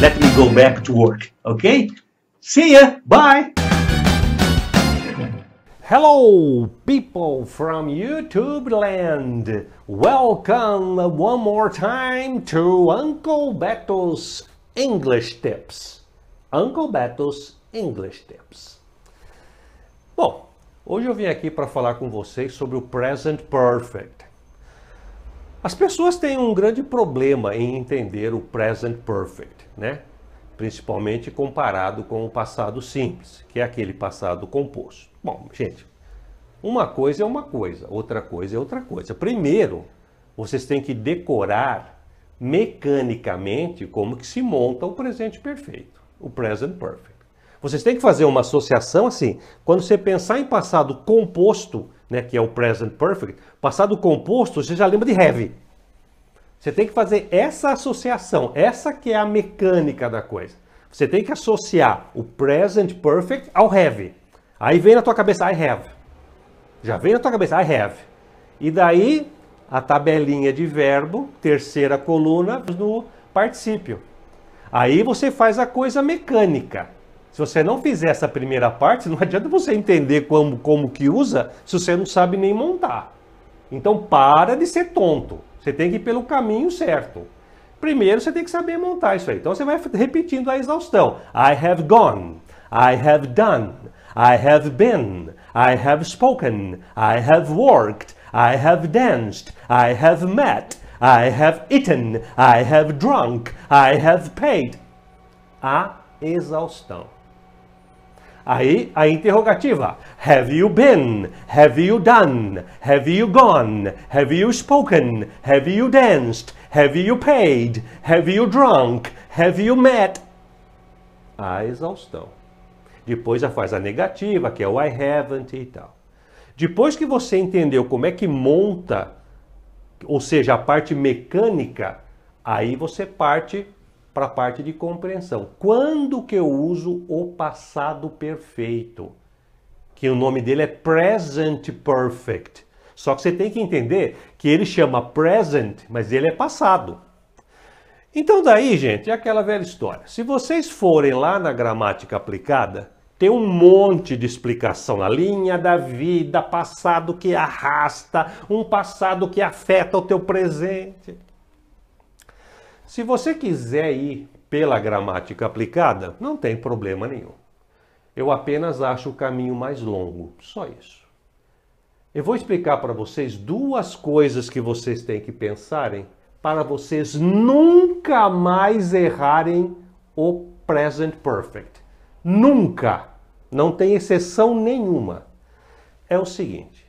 Let me go back to work. Okay? See ya. Bye. Hello, people from YouTube land. Welcome one more time to Uncle Beto's English Tips. Uncle Beto's English Tips. Bom, hoje eu vim aqui para falar com vocês sobre o Present Perfect. As pessoas têm um grande problema em entender o present perfect, né? principalmente comparado com o passado simples, que é aquele passado composto. Bom, gente, uma coisa é uma coisa, outra coisa é outra coisa. Primeiro, vocês têm que decorar mecanicamente como que se monta o presente perfeito, o present perfect. Vocês têm que fazer uma associação assim. Quando você pensar em passado composto, né, que é o present perfect, passado composto, você já lembra de have. Você tem que fazer essa associação, essa que é a mecânica da coisa. Você tem que associar o present perfect ao have. Aí vem na tua cabeça I have. Já vem na tua cabeça I have. E daí a tabelinha de verbo, terceira coluna no particípio. Aí você faz a coisa mecânica. Se você não fizer essa primeira parte, não adianta você entender como, como que usa se você não sabe nem montar. Então para de ser tonto. Você tem que ir pelo caminho certo. Primeiro você tem que saber montar isso aí. Então você vai repetindo a exaustão. I have gone. I have done. I have been. I have spoken. I have worked. I have danced. I have met. I have eaten. I have drunk. I have paid. A exaustão. Aí a interrogativa. Have you been? Have you done? Have you gone? Have you spoken? Have you danced? Have you paid? Have you drunk? Have you met? A exaustão. Depois já faz a negativa, que é o I haven't e tal. Depois que você entendeu como é que monta, ou seja, a parte mecânica, aí você parte para a parte de compreensão. Quando que eu uso o passado perfeito? Que o nome dele é present perfect. Só que você tem que entender que ele chama present, mas ele é passado. Então daí, gente, é aquela velha história. Se vocês forem lá na gramática aplicada, tem um monte de explicação na linha da vida, passado que arrasta, um passado que afeta o teu presente. Se você quiser ir pela gramática aplicada, não tem problema nenhum. Eu apenas acho o caminho mais longo, só isso. Eu vou explicar para vocês duas coisas que vocês têm que pensarem para vocês nunca mais errarem o present perfect. Nunca! Não tem exceção nenhuma. É o seguinte: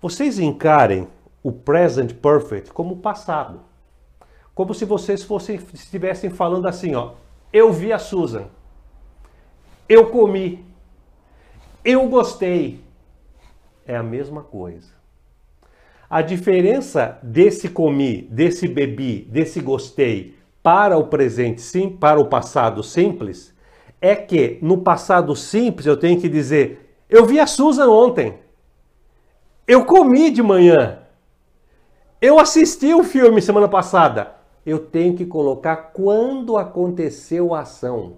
vocês encarem o present perfect como passado como se vocês fossem estivessem falando assim, ó. Eu vi a Susan. Eu comi. Eu gostei. É a mesma coisa. A diferença desse comi, desse bebi, desse gostei para o presente sim, para o passado simples, é que no passado simples eu tenho que dizer: eu vi a Susan ontem. Eu comi de manhã. Eu assisti o filme semana passada eu tenho que colocar quando aconteceu a ação.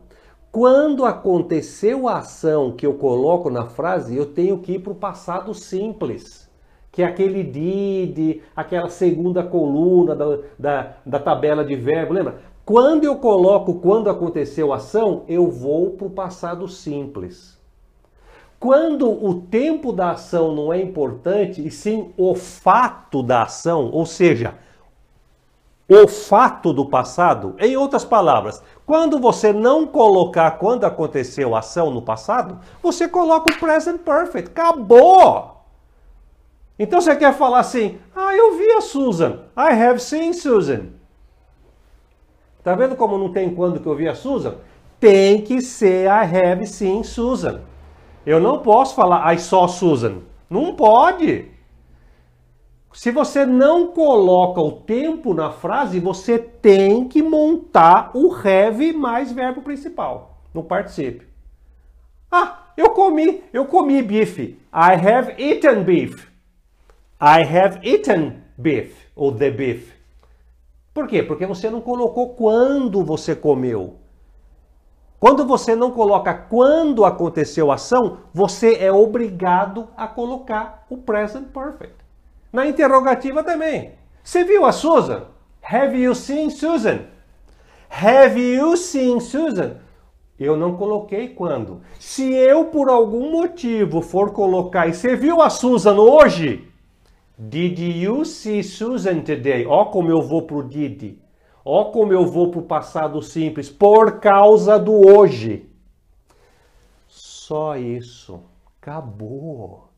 Quando aconteceu a ação que eu coloco na frase, eu tenho que ir para o passado simples, que é aquele did, aquela segunda coluna da, da, da tabela de verbo, lembra? Quando eu coloco quando aconteceu a ação, eu vou para o passado simples. Quando o tempo da ação não é importante, e sim o fato da ação, ou seja, o fato do passado? Em outras palavras, quando você não colocar quando aconteceu a ação no passado, você coloca o present perfect. Acabou! Então você quer falar assim: "Ah, eu vi a Susan. I have seen Susan." Tá vendo como não tem quando que eu vi a Susan? Tem que ser I have seen Susan. Eu não posso falar I saw Susan. Não pode. Se você não coloca o tempo na frase, você tem que montar o have mais verbo principal no participe. Ah, eu comi, eu comi bife. I have eaten beef. I have eaten beef ou the beef. Por quê? Porque você não colocou quando você comeu. Quando você não coloca quando aconteceu a ação, você é obrigado a colocar o present perfect. Na interrogativa também. Você viu a Susan? Have you seen Susan? Have you seen Susan? Eu não coloquei quando. Se eu, por algum motivo, for colocar e você viu a Susan hoje? Did you see Susan today? Ó como eu vou pro did. Ó como eu vou pro passado simples. Por causa do hoje. Só isso. Acabou.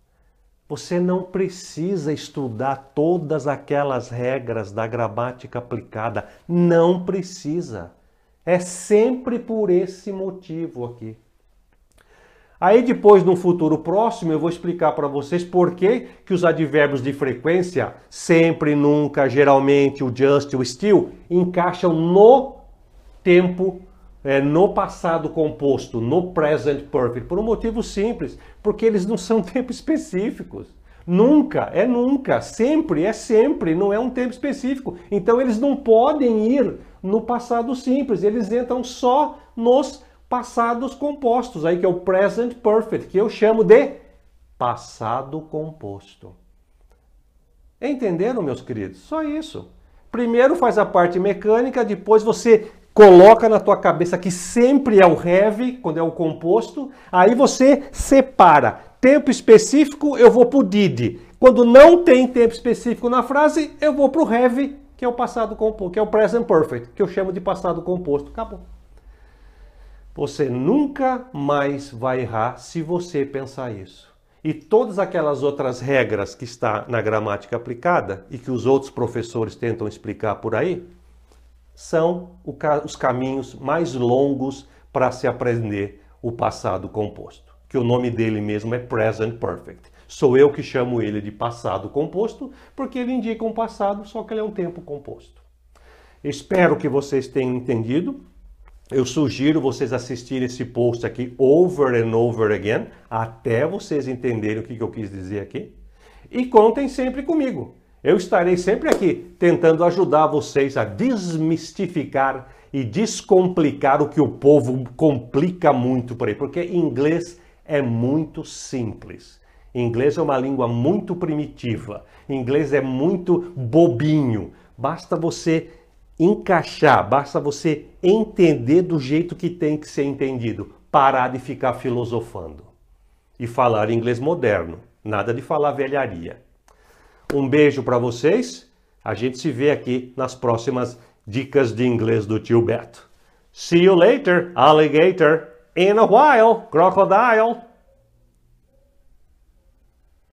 Você não precisa estudar todas aquelas regras da gramática aplicada. Não precisa. É sempre por esse motivo aqui. Aí depois, num futuro próximo, eu vou explicar para vocês por que, que os advérbios de frequência, sempre, nunca, geralmente, o just e o still, encaixam no tempo é, no passado composto, no present perfect, por um motivo simples, porque eles não são tempos específicos. Nunca é nunca, sempre é sempre, não é um tempo específico. Então eles não podem ir no passado simples, eles entram só nos passados compostos, aí que é o present perfect, que eu chamo de passado composto. Entenderam, meus queridos? Só isso. Primeiro faz a parte mecânica, depois você coloca na tua cabeça que sempre é o heavy, quando é o composto, aí você separa. Tempo específico, eu vou para o did. Quando não tem tempo específico na frase, eu vou para o heavy, que é o passado composto, que é o present perfect, que eu chamo de passado composto. Acabou. Você nunca mais vai errar se você pensar isso. E todas aquelas outras regras que está na gramática aplicada e que os outros professores tentam explicar por aí, são os caminhos mais longos para se aprender o passado composto, que o nome dele mesmo é Present Perfect. Sou eu que chamo ele de passado composto, porque ele indica um passado, só que ele é um tempo composto. Espero que vocês tenham entendido. Eu sugiro vocês assistirem esse post aqui over and over again, até vocês entenderem o que eu quis dizer aqui. E contem sempre comigo. Eu estarei sempre aqui tentando ajudar vocês a desmistificar e descomplicar o que o povo complica muito por aí, porque inglês é muito simples. Inglês é uma língua muito primitiva. Inglês é muito bobinho. Basta você encaixar, basta você entender do jeito que tem que ser entendido. Parar de ficar filosofando e falar inglês moderno, nada de falar velharia. Um beijo para vocês. A gente se vê aqui nas próximas dicas de inglês do tio Beto. See you later, alligator. In a while, crocodile.